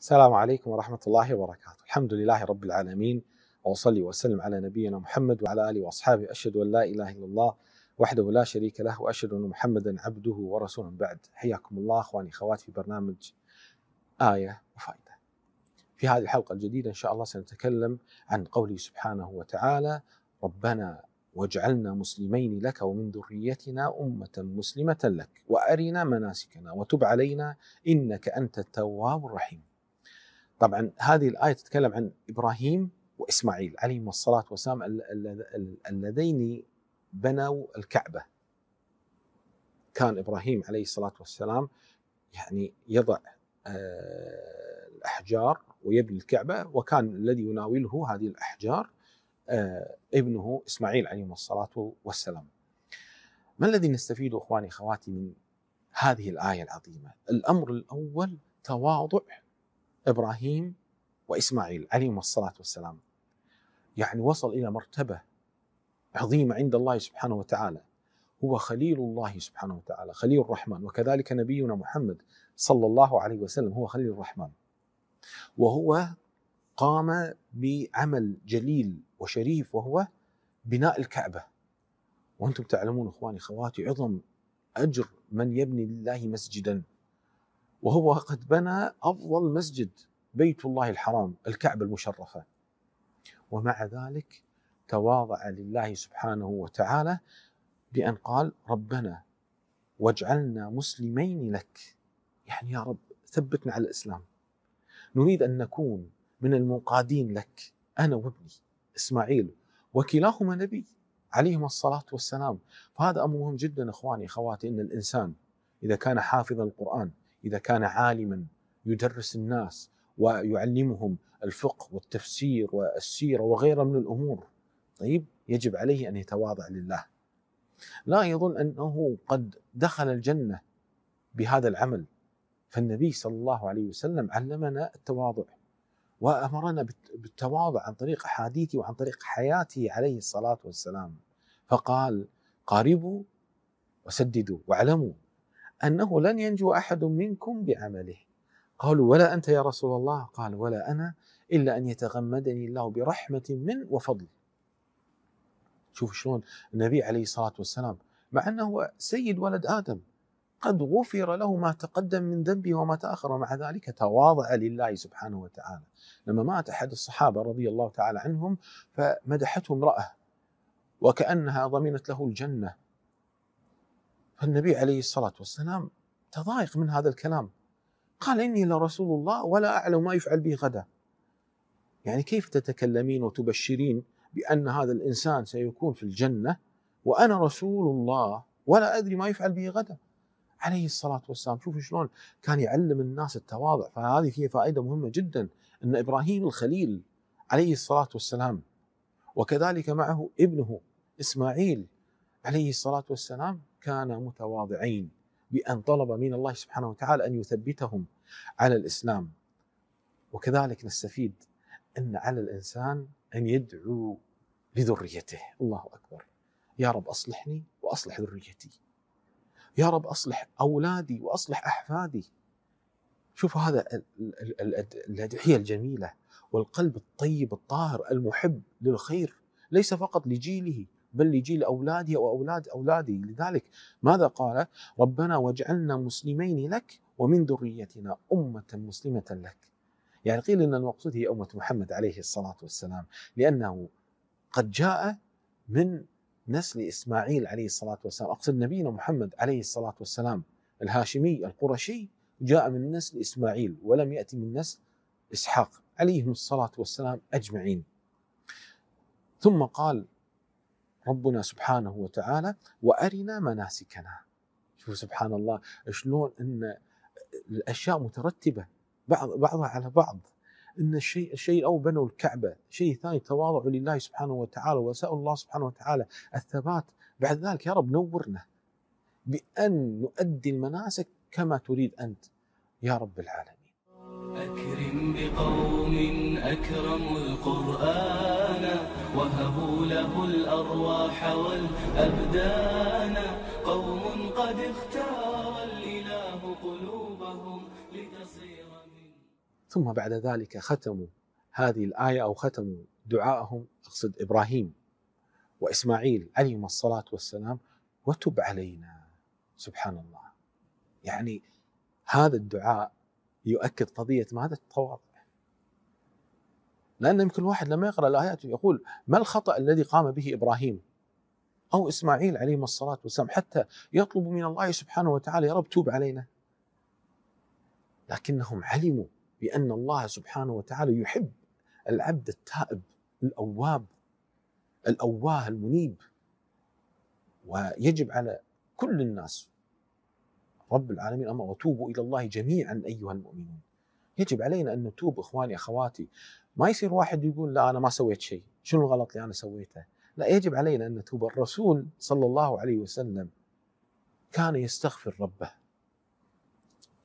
السلام عليكم ورحمة الله وبركاته الحمد لله رب العالمين وأصلي وأسلم على نبينا محمد وعلى آله وأصحابه أشهد أن لا إله إلا الله وحده لا شريك له وأشهد أن محمدا عبده ورسوله بعد حياكم الله أخواني أخواتي في برنامج آية وفائدة في هذه الحلقة الجديدة إن شاء الله سنتكلم عن قوله سبحانه وتعالى ربنا واجعلنا مسلمين لك ومن ذريتنا أمة مسلمة لك وأرنا مناسكنا وتب علينا إنك أنت التواب الرحيم طبعا هذه الآية تتكلم عن إبراهيم وإسماعيل عليهما الصلاة والسلام اللذين بنوا الكعبة كان إبراهيم عليه الصلاة والسلام يعني يضع آه، الأحجار ويبني الكعبة وكان الذي يناوله هذه الأحجار آه، ابنه إسماعيل عليه الصلاة والسلام ما الذي نستفيده اخواني اخواتي من هذه الايه العظيمه؟ الامر الاول تواضع ابراهيم واسماعيل عليهم الصلاه والسلام يعني وصل الى مرتبه عظيمه عند الله سبحانه وتعالى هو خليل الله سبحانه وتعالى خليل الرحمن وكذلك نبينا محمد صلى الله عليه وسلم هو خليل الرحمن وهو قام بعمل جليل وشريف وهو بناء الكعبه وانتم تعلمون اخواني اخواتي عظم اجر من يبني لله مسجدا وهو قد بنى افضل مسجد بيت الله الحرام الكعبه المشرفه ومع ذلك تواضع لله سبحانه وتعالى بان قال ربنا واجعلنا مسلمين لك يعني يا رب ثبتنا على الاسلام نريد ان نكون من المنقادين لك انا وابني اسماعيل وكلاهما نبي عليهما الصلاه والسلام فهذا امر مهم جدا اخواني اخواتي ان الانسان اذا كان حافظا القران اذا كان عالما يدرس الناس ويعلمهم الفقه والتفسير والسيره وغيرها من الامور طيب يجب عليه ان يتواضع لله لا يظن انه قد دخل الجنه بهذا العمل فالنبي صلى الله عليه وسلم علمنا التواضع وامرنا بالتواضع عن طريق احاديثه وعن طريق حياته عليه الصلاه والسلام فقال قاربوا وسددوا واعلموا أنه لن ينجو أحد منكم بعمله قالوا ولا أنت يا رسول الله قال ولا أنا إلا أن يتغمدني الله برحمة من وفضل شوف شلون النبي عليه الصلاة والسلام مع أنه سيد ولد آدم قد غفر له ما تقدم من ذنبه وما تأخر مع ذلك تواضع لله سبحانه وتعالى لما مات أحد الصحابة رضي الله تعالى عنهم فمدحته امرأة وكأنها ضمنت له الجنة فالنبي عليه الصلاة والسلام تضايق من هذا الكلام قال إني لرسول الله ولا أعلم ما يفعل به غدا يعني كيف تتكلمين وتبشرين بأن هذا الإنسان سيكون في الجنة وأنا رسول الله ولا أدري ما يفعل به غدا عليه الصلاة والسلام شوفوا شلون كان يعلم الناس التواضع فهذه فيها فائدة مهمة جدا أن إبراهيم الخليل عليه الصلاة والسلام وكذلك معه ابنه إسماعيل عليه الصلاة والسلام كانا متواضعين بأن طلب من الله سبحانه وتعالى أن يثبتهم على الإسلام وكذلك نستفيد أن على الإنسان أن يدعو لذريته الله أكبر يا رب أصلحني وأصلح ذريتي يا رب أصلح أولادي وأصلح أحفادي شوفوا هذا الأدعية الجميلة والقلب الطيب الطاهر المحب للخير ليس فقط لجيله بل لجيل اولادي واولاد اولادي لذلك ماذا قال ربنا واجعلنا مسلمين لك ومن ذريتنا امه مسلمه لك يعني قيل ان المقصود هي امه محمد عليه الصلاه والسلام لانه قد جاء من نسل اسماعيل عليه الصلاه والسلام اقصد نبينا محمد عليه الصلاه والسلام الهاشمي القرشي جاء من نسل اسماعيل ولم ياتي من نسل اسحاق عليهم الصلاه والسلام اجمعين ثم قال ربنا سبحانه وتعالى وارنا مناسكنا شوف سبحان الله شلون ان الاشياء مترتبه بعض بعضها على بعض ان الشيء الشيء الاول بنوا الكعبه، شيء ثاني تواضع لله سبحانه وتعالى وسال الله سبحانه وتعالى الثبات، بعد ذلك يا رب نورنا بان نؤدي المناسك كما تريد انت يا رب العالمين. اكرم بقوم اكرموا القران وهبوا له الأرواح والأبدان قوم قد اختار الإله قلوبهم لتصير ثم بعد ذلك ختموا هذه الآية أو ختموا دعاءهم أقصد إبراهيم وإسماعيل عليهما الصلاة والسلام وتب علينا سبحان الله يعني هذا الدعاء يؤكد قضية ماذا التواضع لأن يمكن الواحد لما يقرأ الآيات يقول ما الخطأ الذي قام به إبراهيم أو إسماعيل عليهما الصلاة والسلام حتى يطلب من الله سبحانه وتعالى يا رب توب علينا لكنهم علموا بأن الله سبحانه وتعالى يحب العبد التائب الأواب الأواه المنيب ويجب على كل الناس رب العالمين أمر وتوبوا إلى الله جميعا أيها المؤمنون يجب علينا ان نتوب اخواني اخواتي ما يصير واحد يقول لا انا ما سويت شيء شنو الغلط اللي انا سويته لا يجب علينا ان نتوب الرسول صلى الله عليه وسلم كان يستغفر ربه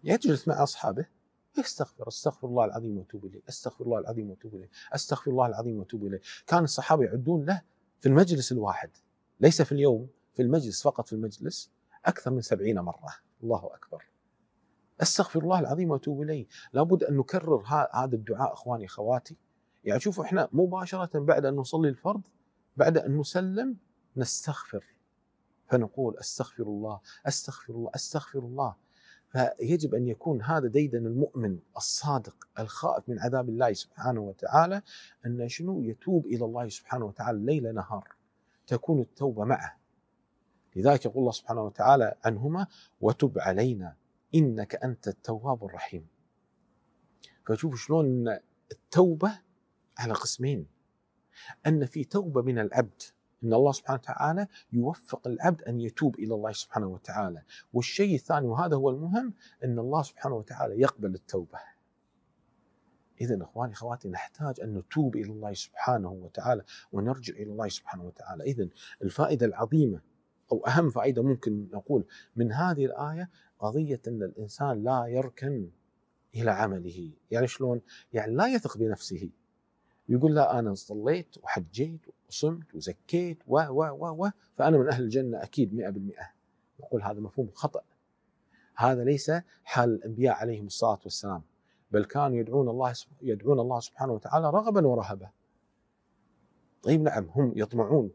يجلس مع اصحابه يستغفر استغفر الله العظيم واتوب اليه استغفر الله العظيم واتوب اليه استغفر الله العظيم واتوب اليه كان الصحابه يعدون له في المجلس الواحد ليس في اليوم في المجلس فقط في المجلس أكثر من سبعين مرة الله أكبر استغفر الله العظيم واتوب اليه لابد ان نكرر هذا الدعاء اخواني اخواتي يعني شوفوا احنا مباشره بعد ان نصلي الفرض بعد ان نسلم نستغفر فنقول استغفر الله استغفر الله استغفر الله فيجب ان يكون هذا ديدن المؤمن الصادق الخائف من عذاب الله سبحانه وتعالى ان شنو يتوب الى الله سبحانه وتعالى ليل نهار تكون التوبه معه لذلك يقول الله سبحانه وتعالى عنهما وتب علينا انك انت التواب الرحيم فشوف شلون التوبه على قسمين ان في توبه من العبد ان الله سبحانه وتعالى يوفق العبد ان يتوب الى الله سبحانه وتعالى، والشيء الثاني وهذا هو المهم ان الله سبحانه وتعالى يقبل التوبه. اذا اخواني اخواتي نحتاج ان نتوب الى الله سبحانه وتعالى ونرجع الى الله سبحانه وتعالى، اذا الفائده العظيمه او اهم فائده ممكن نقول من هذه الايه قضيه ان الانسان لا يركن الى عمله، يعني شلون؟ يعني لا يثق بنفسه. يقول لا انا صليت وحجيت وصمت وزكيت و و و و فانا من اهل الجنه اكيد 100%. نقول هذا مفهوم خطأ. هذا ليس حال الانبياء عليهم الصلاه والسلام، بل كانوا يدعون الله يدعون الله سبحانه وتعالى رغبا ورهبا. طيب نعم هم يطمعون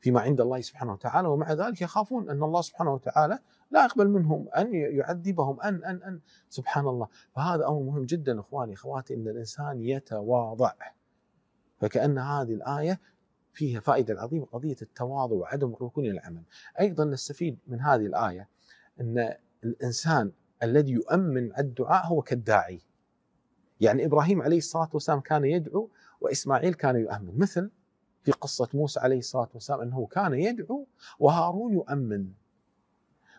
فيما عند الله سبحانه وتعالى ومع ذلك يخافون أن الله سبحانه وتعالى لا يقبل منهم أن يعذبهم أن أن أن سبحان الله فهذا أمر مهم جدا إخواني أخواتي أن الإنسان يتواضع فكأن هذه الآية فيها فائدة عظيمة قضية التواضع وعدم الركون إلى العمل أيضا نستفيد من هذه الآية أن الإنسان الذي يؤمن على الدعاء هو كالداعي يعني إبراهيم عليه الصلاة والسلام كان يدعو وإسماعيل كان يؤمن مثل في قصة موسى عليه الصلاة والسلام أنه كان يدعو وهارون يؤمن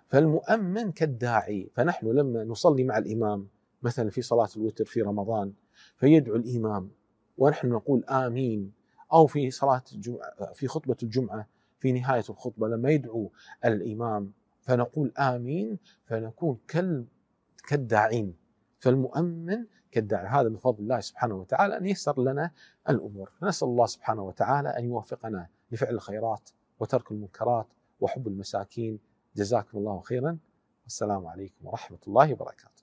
فالمؤمن كالداعي فنحن لما نصلي مع الإمام مثلا في صلاة الوتر في رمضان فيدعو الإمام ونحن نقول آمين أو في صلاة الجمعة في خطبة الجمعة في نهاية الخطبة لما يدعو الإمام فنقول آمين فنكون كالداعين فالمؤمن كالداعي هذا من فضل الله سبحانه وتعالى أن يسر لنا الأمور نسأل الله سبحانه وتعالى أن يوفقنا لفعل الخيرات وترك المنكرات وحب المساكين جزاكم الله خيرا والسلام عليكم ورحمة الله وبركاته